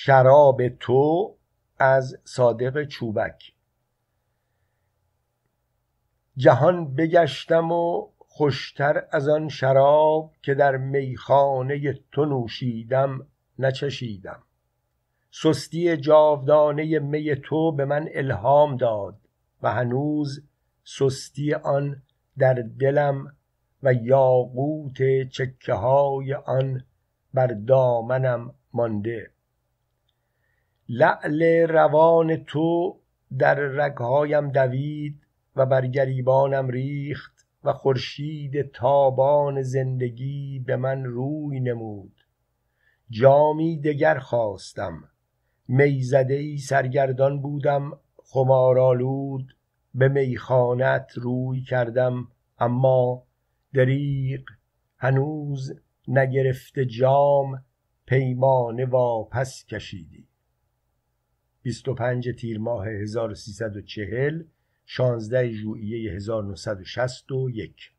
شراب تو از صادق چوبک جهان بگشتم و خوشتر از آن شراب که در میخانه تو نوشیدم نچشیدم سستی جاودانه می تو به من الهام داد و هنوز سستی آن در دلم و یاقوت چکه های آن بر دامنم مانده لعل روان تو در رگهایم دوید و بر گریبانم ریخت و خورشید تابان زندگی به من روی نمود جامی دگر خواستم میزده ای سرگردان بودم خمارالود به میخانت روی کردم اما دریغ هنوز نگرفته جام پیمانه واپس کشیدی 25 تیر ماه 1340 16 ژوئیه 1961